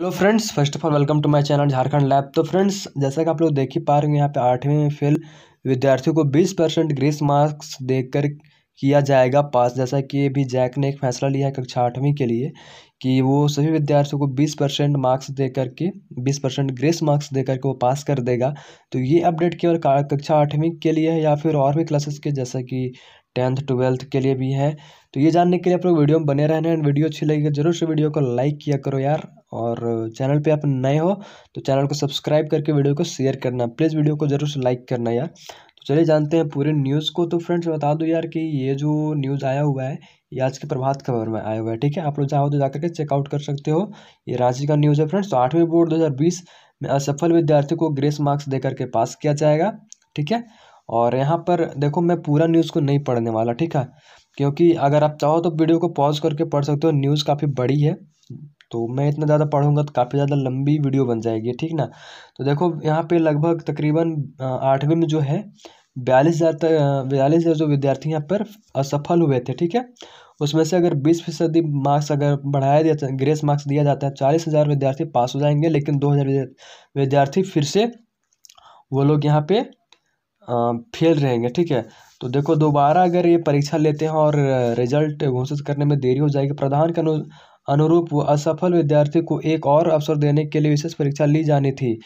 hello friends first of all welcome to my channel Jharkhand lab तो friends जैसा कि आप लोग देख ही पा रहे हैं यहाँ पे आठवीं में फेल विद्यार्थियों को 20 परसेंट ग्रेस मार्क्स देकर किया जाएगा पास जैसा कि अभी जैक ने एक फैसला लिया है कक्षा आठवीं के लिए कि वो सभी विद्यार्थियों को 20 परसेंट मार्क्स दे करके बीस परसेंट ग्रेस मार्क्स दे करके वो पास कर देगा तो ये अपडेट केवल कक्षा आठवीं के लिए है या फिर और भी क्लासेस के जैसा कि टेंथ ट्वेल्थ के लिए भी है तो ये जानने के लिए आप लोग वीडियो में बने रहने एंड वीडियो अच्छी लगेगी जरूर से वीडियो को लाइक किया करो यार और चैनल पे आप नए हो तो चैनल को सब्सक्राइब करके वीडियो को शेयर करना प्लीज़ वीडियो को ज़रूर लाइक करना यार तो चलिए जानते हैं पूरे न्यूज़ को तो फ्रेंड्स बता दो यार कि ये जो न्यूज़ आया हुआ है ये आज के प्रभात खबर में आया हुआ है ठीक है आप लोग चाहो तो जाकर के चेकआउट कर सकते हो ये रांची का न्यूज़ है फ्रेंड्स तो आठवीं बोर्ड दो में असफल विद्यार्थी को ग्रेस मार्क्स दे करके पास किया जाएगा ठीक है और यहाँ पर देखो मैं पूरा न्यूज़ को नहीं पढ़ने वाला ठीक है क्योंकि अगर आप चाहो तो वीडियो को पॉज करके पढ़ सकते हो न्यूज़ काफ़ी बड़ी है तो मैं इतना ज़्यादा पढ़ूंगा तो काफ़ी ज़्यादा लंबी वीडियो बन जाएगी ठीक ना तो देखो यहाँ पे लगभग तकरीबन आठवीं में जो है बयालीस हज़ार बयालीस हज़ार जो विद्यार्थी यहाँ पर असफल हुए थे ठीक है उसमें से अगर बीस फीसदी मार्क्स अगर बढ़ाया दिया ग्रेस मार्क्स दिया जाता है चालीस हज़ार विद्यार्थी पास हो जाएंगे लेकिन दो हज़ार विद्यार्थी फिर से वो लोग यहाँ पे फेल रहेंगे ठीक है तो देखो दोबारा अगर ये परीक्षा लेते हैं और रिजल्ट घोषित करने में देरी हो जाएगी प्रधान के अनुरूप असफल विद्यार्थी को एक और अवसर देने के लिए विशेष परीक्षा ली जानी थी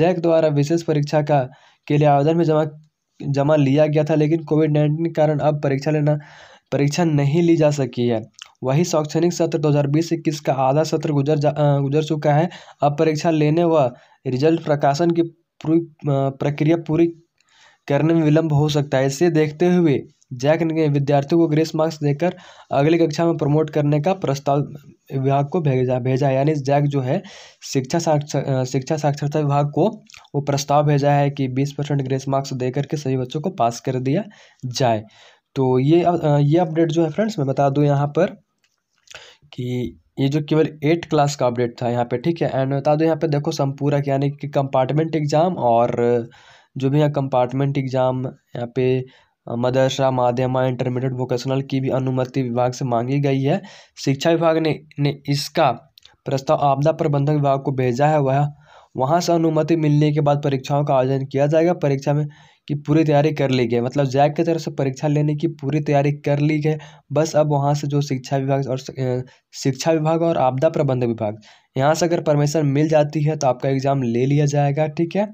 जैक द्वारा विशेष परीक्षा का के लिए आवेदन में जमा जमा लिया गया था लेकिन कोविड नाइन्टीन के कारण अब परीक्षा लेना परीक्षा नहीं ली जा सकी है वही शैक्षणिक सत्र 2020 इक्कीस का आधा सत्र गुजर जा गुजर चुका है अब परीक्षा लेने व रिजल्ट प्रकाशन की पूरी प्रक्रिया पूरी करने में विलंब हो सकता है इसे देखते हुए जैक ने विद्यार्थियों को ग्रेस मार्क्स देकर अगली कक्षा में प्रमोट करने का प्रस्ताव विभाग को भेजा भेजा है यानी जैक जो है शिक्षा साक्षर शिक्षा साक्षरता विभाग को वो प्रस्ताव भेजा है कि बीस परसेंट ग्रेस मार्क्स दे करके सभी बच्चों को पास कर दिया जाए तो ये ये अपडेट जो है फ्रेंड्स मैं बता दूँ यहाँ पर कि ये जो केवल एट क्लास का अपडेट था यहाँ पर ठीक है एंड बता दूँ यहाँ पे देखो संपूरक यानी कि कंपार्टमेंट एग्ज़ाम और जो भी यहाँ कंपार्टमेंट एग्ज़ाम यहाँ पे मदरसा माध्यमा इंटरमीडिएट वोकेशनल की भी अनुमति विभाग से मांगी गई है शिक्षा विभाग ने ने इसका प्रस्ताव आपदा प्रबंधन विभाग को भेजा है वह वहाँ से अनुमति मिलने के बाद परीक्षाओं का आयोजन किया जाएगा परीक्षा में की पूरी तैयारी कर ली गई मतलब जैक की तरफ से परीक्षा लेने की पूरी तैयारी कर ली गई बस अब वहाँ से जो शिक्षा विभाग और शिक्षा विभाग और आपदा प्रबंधन विभाग यहाँ से अगर परमिशन मिल जाती है तो आपका एग्ज़ाम ले लिया जाएगा ठीक है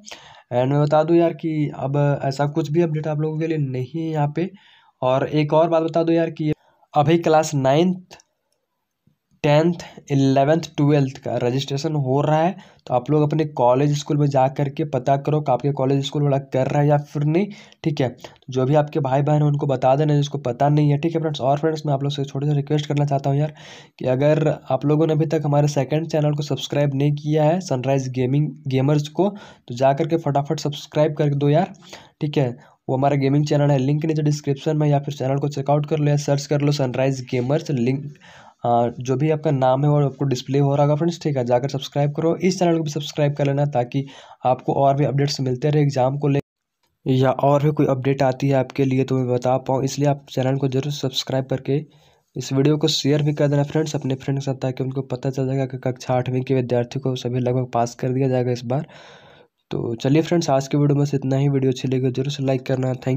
एंड मैं बता दूँ यार कि अब ऐसा कुछ भी अपडेट आप लोगों के लिए नहीं है यहाँ पे और एक और बात बता दूँ यार कि अभी class ninth tenth eleventh twelfth का रजिस्ट्रेशन हो रहा है तो आप लोग अपने कॉलेज स्कूल में जा कर के पता करो कि आपके कॉलेज स्कूल वाला कर रहा है या फिर नहीं ठीक है जो भी आपके भाई बहन हैं उनको बता देना जिसको पता नहीं है ठीक है फ्रेंड्स और फ्रेंड्स मैं आप लोग से छोटे से रिक्वेस्ट करना चाहता हूँ यार कि अगर आप लोगों ने अभी तक हमारे सेकेंड चैनल को सब्सक्राइब नहीं किया है सनराइज गेमिंग गेमर्स को तो जा करके फटाफट सब्सक्राइब कर दो यार ठीक है वो हमारा गेमिंग चैनल है लिंक नीचे डिस्क्रिप्शन में या फिर चैनल को चेकआउट कर लो या सर्च कर लो सनराइज गेमर्स लिंक जो भी आपका नाम है और आपको डिस्प्ले हो रहा होगा फ्रेंड्स ठीक है जाकर सब्सक्राइब करो इस चैनल को भी सब्सक्राइब कर लेना ताकि आपको और भी अपडेट्स मिलते रहे एग्जाम को ले या और भी कोई अपडेट आती है आपके लिए तो मैं बता पाऊँ इसलिए आप चैनल को जरूर सब्सक्राइब करके इस वीडियो को शेयर भी कर देना फ्रेंड्स अपने फ्रेंड के साथ ताकि उनको पता चल जाएगा कि कक्षा आठवीं के विद्यार्थी को सभी लगभग पास कर दिया जाएगा इस बार तो चलिए फ्रेंड्स आज के वीडियो में से इतना ही वीडियो अच्छी लगी जरूर से लाइक करना थैंक